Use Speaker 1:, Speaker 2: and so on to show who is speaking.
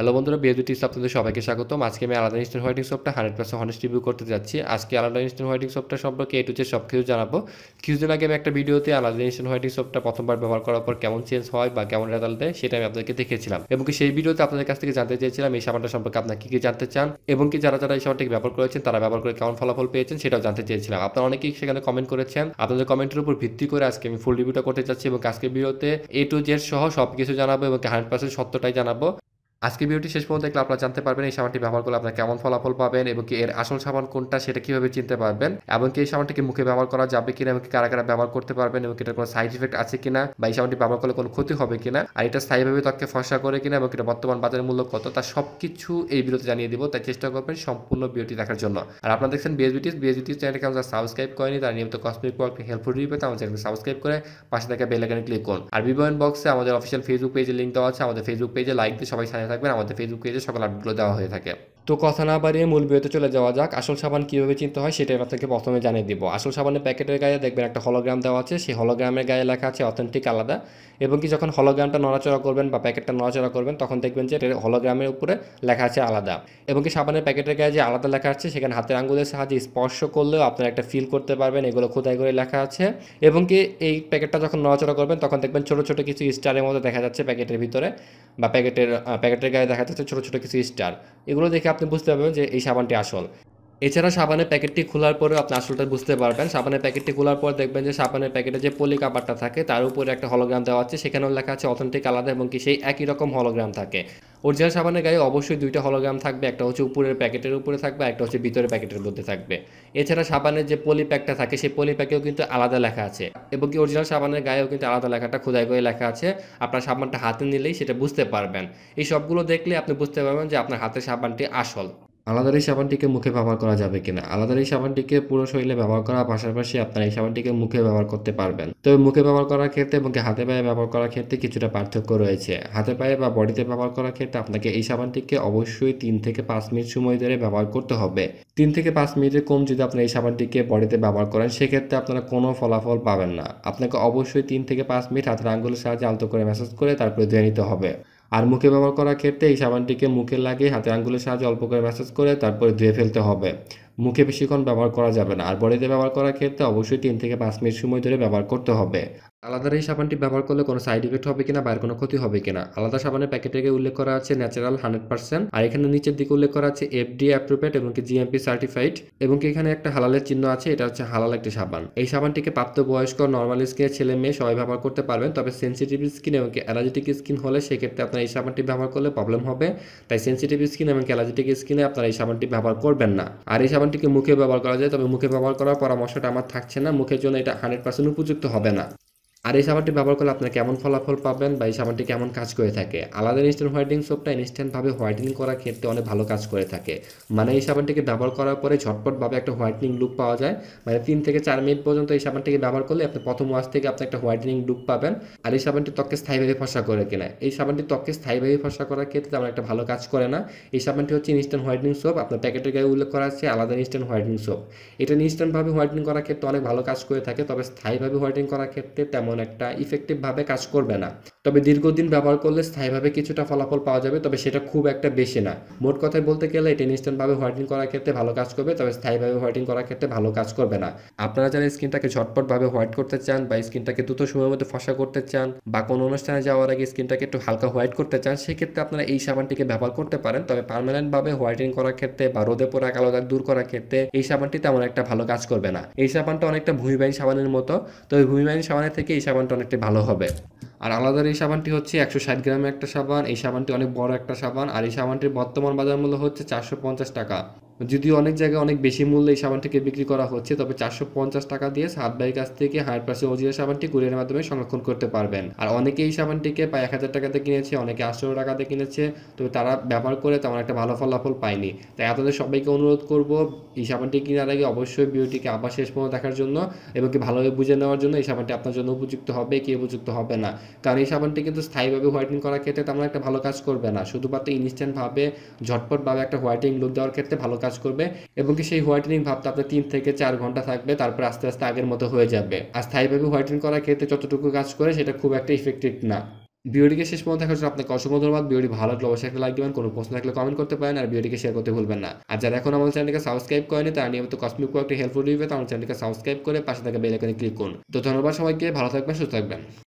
Speaker 1: hello বন্ধুরা BA tips আপনাদের সবাইকে স্বাগতম আজকে আমি আলাদা ইনস্ট্যান্ট হোয়াইটিং সপটা হান্ড্রেড পার্সেন্ট হনেস্ট রিভিউ করতে যাচ্ছি আজকে আলাদা ইনস্ট্যান্ট হোয়াইটিং সপটা সম্পর্কে এ টু জে সব কিছু জানাবো কিছুদিন আগে আমি একটা ভিডিওতে আলাদা ইনস্ট্যান্ট হোয়াইটিং সপটা প্রথমবার ব্যবহার করার পর কেমন চেঞ্জ হয় বা কেমন রেজাল্ট দেয় সেটা আমি আপনাদেরকে দেখেছিলাম এবং সেই ভিডিওতে আপনাদের কাছ থেকে জানতে চেয়েছিলাম এই সাবানটা সম্পর্কে আপনার কী কী জানতে চান এবং কি যারা যারা এই সাবানটিকে ব্যবহার করেছেন তারা ব্যবহার করে কেমন ফলাফল পেয়েছেন সেটাও জানতে চেয়েছিলাম আপনারা অনেকেই সেখানে কমেন্ট করেছেন আপনাদের কমেন্টের উপর ভিত্তি করে আজকে আমি ফুল রিভিউটা করতে চাচ্ছি এবং আজকের ভিডিওতে এ টু জেড সহ সব কিছু জানাবো এবং হান্ড্রেড পার্সেন্ট সত্যটাই জানাবো আজকে ভিডিওটি শেষ পর্যন্ত দেখলে আপনারা জানতে পারবেন এই সাবানটি ব্যবহার করলে আপনারা কেমন ফলাফল পাবেন এবং কি এর আসল সাবান কোনটা সেটা কিভাবে চিনতে পারবেন এবং কি এই সাবানটিকে মুখে ব্যবহার করা যাবে কিনা এবং কারা কারা ব্যবহার করতে পারবেন এবং এটার কোনো সাইড ইফেক্ট আছে কিনা বা এই সাবানটি ব্যবহার করলে কোনো ক্ষতি হবে কিনা আর এটা স্থায়ীভাবে ত্বককে ফসা করে কিনা এবং এটা বর্তমান বাজারের মূল্য কত তা সব কিছু এই ভিডিওতে জানিয়ে দিব তাই চেষ্টা করবেন সম্পূর্ণ ভিডিওটি দেখার জন্য আর আপনারা দেখছেন বিএসবিটি বিএসবিটি চ্যানেলকে আমরা সাবস্ক্রাইব করেনি তার নিয়মিত কসমিক প্রোডাক্ট হেল্পফুল রিভিউ পেতে আমাদের চ্যানেলকে সাবস্ক্রাইব করে পাশে থাকা বেল আইকনে ক্লিক করুন আর বিবরণ বক্সে আমাদের অফিসিয়াল ফেসবুক পেজে লিঙ্ক দেওয়া আছে আমাদের ফেসবুক পেজে লাইক দিয়ে সবাই থাকবেন আমাদের ফেসবুক পেজে সকল আপডেটগুলো দেওয়া হয়ে থাকে তো কথা না বাড়িয়ে মূল বিয়েতে চলে যাওয়া যাক আসল সাবান কীভাবে চিনতে হয় সেটাই আপনাকে প্রথমে জানিয়ে দিব আসল সাবানের প্যাকেটের গায়ে দেখবেন একটা হলোগ্রাম দেওয়া আছে সেই হলোগ্রামের গায়ে লেখা আছে অথেন্টিক আলাদা এবং কি যখন হলোগ্রামটা নড়াচড়া করবেন বা প্যাকেটটা নড়াচড়া করবেন তখন দেখবেন যে হলোগ্রামের উপরে লেখা আছে আলাদা এবং কি সাবানের প্যাকেটের গায়ে যে আলাদা লেখা আছে সেখানে হাতের আঙ্গুলের সাহায্যে স্পর্শ করলেও আপনারা একটা ফিল করতে পারবেন এগুলো খোদাই করে লেখা আছে এবং কি এই প্যাকেটটা যখন নড়াচড়া করবেন তখন দেখবেন ছোটো ছোটো কিছু স্টারের মতো দেখা যাচ্ছে প্যাকেটের ভিতরে বা প্যাকেটের প্যাকেটের গায়ে দেখা যাচ্ছে ছোটো ছোটো কিছু স্টার এগুলো দেখে আপনি বুঝতে পারবেন যে এই সাবানটি আসল এছাড়া সাবানের প্যাকেটটি খোলার পরে আপনি আসলটা বুঝতে পারবেন সাবানের প্যাকেটটি খোলার পর দেখবেন যে সাবানের প্যাকেটে যে পলি কাপড়টা থাকে তার উপরে একটা হলোগ্রাম দেওয়া আছে সেখানেও লেখা আছে অথেন্টিক আলাদা এবং কি সেই একই রকম হলোগ্রাম থাকে অরিজিনাল সাবানের গায়ে অবশ্যই দুইটা হলোগ্রাম থাকবে একটা হচ্ছে উপরের প্যাকেটের উপরে থাকবে একটা হচ্ছে ভিতরের প্যাকেটের মধ্যে থাকবে এছাড়া সাবানের যে প্যাকটা থাকে সেই পলিপ্যাকেও কিন্তু আলাদা লেখা আছে এবং কি অরিজিনাল সাবানের গায়েও কিন্তু আলাদা লেখাটা খোদাই করে লেখা আছে আপনার সাবানটা হাতে নিলেই সেটা বুঝতে পারবেন এই সবগুলো দেখলে আপনি বুঝতে পারবেন যে আপনার হাতের সাবানটি আসল আলাদা এই সাবানটিকে মুখে ব্যবহার করা যাবে কিনা আলাদা এই সাবানটিকে পুরো শরীরে ব্যবহার করার পাশাপাশি আপনার এই সাবানটিকে মুখে ব্যবহার করতে পারবেন তবে মুখে ব্যবহার করার ক্ষেত্রে এবং হাতে পায়ে ব্যবহার করার ক্ষেত্রে কিছুটা পার্থক্য রয়েছে হাতে পায়ে বা বডিতে ব্যবহার করার ক্ষেত্রে আপনাকে এই সাবানটিকে অবশ্যই তিন থেকে পাঁচ মিনিট সময় ধরে ব্যবহার করতে হবে তিন থেকে পাঁচ মিনিটের কম যদি আপনি এই সাবানটিকে বডিতে ব্যবহার করেন সেক্ষেত্রে আপনারা কোনো ফলাফল পাবেন না আপনাকে অবশ্যই তিন থেকে পাঁচ মিনিট হাতের আঙ্গুলের সাহায্যে আলতো করে ম্যাসেজ করে তারপরে ধুয়ে নিতে হবে আর মুখে ব্যবহার করার ক্ষেত্রে এই সাবানটিকে মুখে লাগিয়ে হাতে আঙ্গুলের সাহায্যে অল্প করে ম্যাসাজ করে তারপরে ধুয়ে ফেলতে হবে মুখে বেশিক্ষণ ব্যবহার করা যাবে না আর বডিতে ব্যবহার করার ক্ষেত্রে অবশ্যই তিন থেকে পাঁচ মিনিট সময় ধরে ব্যবহার করতে হবে আলাদা এই সাবানটি ব্যবহার করলে কোনো সাইড ইফেক্ট হবে কিনা বা কোনো ক্ষতি হবে কিনা আলাদা সাবানের প্যাকেটে উল্লেখ করা আছে ন্যাচারাল হান্ড্রেড পার্সেন্ট আর এখানে নিচের দিকে উল্লেখ করা আছে এফডি অ্যাপ্রুভেড এবং কি জিএমপি সার্টিফাইড এবং এখানে একটা হালালের চিহ্ন আছে এটা হচ্ছে হালাল একটি সাবান এই সাবানটিকে প্রাপ্তবয়স্ক নর্মাল স্কিনের ছেলে মেয়ে সবাই ব্যবহার করতে পারবেন তবে সেন্সিটিভ স্কিন এবং কি অ্যালার্জেটিক স্কিন হলে সেক্ষেত্রে আপনার এই সাবানটি ব্যবহার করলে প্রবলেম হবে তাই সেন্সিটিভ স্কিন এবং অ্যালার্জেটিক স্কিনে আপনার এই সাবানটি ব্যবহার করবেন না আর এই সাবান সাবানটিকে মুখে ব্যবহার করা যায় তবে মুখে ব্যবহার করার পরামর্শটা আমার থাকছে না মুখের জন্য এটা হান্ড্রেড পার্সেন্ট উপযুক্ত হবে না আর এই সাবানটি ব্যবহার করলে আপনার কেমন ফলাফল পাবেন বা এই সাবানটি কেমন কাজ করে থাকে আলাদা ইনস্ট্যান্ট হোয়াইটিং সোপটা ইনস্ট্যান্টভাবে হোয়াইটেনিং করার ক্ষেত্রে অনেক ভালো কাজ করে থাকে মানে এই সাবানটিকে ব্যবহার করার পরে ঝটপটভাবে একটা হোয়াইটেনিং লুক পাওয়া যায় মানে তিন থেকে চার মিনিট পর্যন্ত এই সাবানটিকে ব্যবহার করলে আপনি প্রথম ওয়াশ থেকে আপনি একটা হোয়াইটেনিং লুক পাবেন আর এই সাবানটি ত্বককে স্থায়ীভাবে ফসা করে কেনা এই সাবানটি ত্বককে স্থায়ীভাবে ফসা করার ক্ষেত্রে আমার একটা ভালো কাজ করে না এই সাবানটি হচ্ছে ইনস্ট্যান্ট হোয়াইটেনিং সোপ আপনার প্যাকেটের গায়ে উল্লেখ করা আছে আলাদা ইনস্ট্যান্ট হোয়াইটেনিং সোপ এটা ইনস্ট্যান্টভাবে হোয়াইটেনিং করার ক্ষেত্রে অনেক ভালো কাজ করে থাকে তবে স্থায়ীভাবে হোয়াইটেনিং করার ক্ষেত্রে তেমন তেমন একটা ইফেক্টিভভাবে কাজ করবে না তবে দীর্ঘদিন ব্যবহার করলে স্থায়ীভাবে কিছুটা ফলাফল পাওয়া যাবে তবে সেটা খুব একটা বেশি না মোট কথায় বলতে গেলে এটা ইনস্ট্যান্টভাবে হোয়াইটিং করার ক্ষেত্রে ভালো কাজ করবে তবে স্থায়ীভাবে হোয়াইটিং করার ক্ষেত্রে ভালো কাজ করবে না আপনারা যারা স্কিনটাকে ঝটপটভাবে হোয়াইট করতে চান বা স্কিনটাকে দ্রুত সময়ের মধ্যে ফসা করতে চান বা কোনো অনুষ্ঠানে যাওয়ার আগে স্কিনটাকে একটু হালকা হোয়াইট করতে চান সেক্ষেত্রে আপনারা এই সাবানটিকে ব্যবহার করতে পারেন তবে পারমানেন্টভাবে হোয়াইটিং করার ক্ষেত্রে বা রোদে পোড়া কালো দাগ দূর করার ক্ষেত্রে এই সাবানটি তেমন একটা ভালো কাজ করবে না এই সাবানটা অনেকটা ভূমিবাহী সাবানের মতো তবে ওই ভূমিবাহী সাবানের থেকে এই সাবানটা অনেকটাই ভালো হবে আর আলাদার এই সাবানটি হচ্ছে একশো ষাট গ্রামে একটা সাবান এই সাবানটি অনেক বড় একটা সাবান আর এই সাবানটির বর্তমান বাজার মূল্য হচ্ছে চারশো পঞ্চাশ টাকা যদিও অনেক জায়গায় অনেক বেশি মূল্যে এই সাবানটিকে বিক্রি করা হচ্ছে তবে চারশো পঞ্চাশ টাকা দিয়ে সাতবাই ভাইয়ের কাছ থেকে হায়ার প্রাইসে অজিরা সাবানটি কুরিয়ার মাধ্যমে সংরক্ষণ করতে পারবেন আর অনেকে এই সাবানটিকে প্রায় এক হাজার টাকাতে কিনেছে অনেকে আটশো টাকাতে কিনেছে তবে তারা ব্যবহার করে তেমন একটা ভালো ফলাফল পায়নি তাই আপনাদের সবাইকে অনুরোধ করব এই সাবানটি কেনার আগে অবশ্যই ভিডিওটিকে আবার শেষ পর্যন্ত দেখার জন্য এবং কি ভালোভাবে বুঝে নেওয়ার জন্য এই সাবানটি আপনার জন্য উপযুক্ত হবে কি উপযুক্ত হবে না কারণ এই সাবানটি কিন্তু স্থায়ীভাবে হোয়াইটিং করার ক্ষেত্রে তেমন একটা ভালো কাজ করবে না শুধুমাত্র ইনস্ট্যান্টভাবে ঝটপটভাবে একটা হোয়াইটিং লুক দেওয়ার ক্ষেত্রে ভালো কাজ কাজ করবে এবং কি সেই হোয়াইটেনিং ভাবটা আপনার তিন থেকে চার ঘন্টা থাকবে তারপর আস্তে আস্তে আগের মতো হয়ে যাবে আর স্থায়ীভাবে হোয়াইটেনিং করার ক্ষেত্রে যতটুকু কাজ করে সেটা খুব একটা ইফেক্টিভ না ভিডিওটিকে শেষ পর্যন্ত দেখার জন্য আপনাকে অসংখ্য ধন্যবাদ ভিডিওটি ভালো লাগলে অবশ্যই একটা লাইক দেবেন কোনো প্রশ্ন থাকলে কমেন্ট করতে পারেন আর ভিডিওটিকে শেয়ার করতে ভুলবেন না আর যারা এখন আমার চ্যানেলকে সাবস্ক্রাইব করেনি তারা নিয়মিত কসমিক একটা হেল্পফুল রিভিউ আমার চ্যানেলকে সাবস্ক্রাইব করে পাশে থাকা বেল আইকনে ক্লিক করুন তো ধন্যবাদ সবাইকে ভালো থাকবেন সুস্থ থাকবেন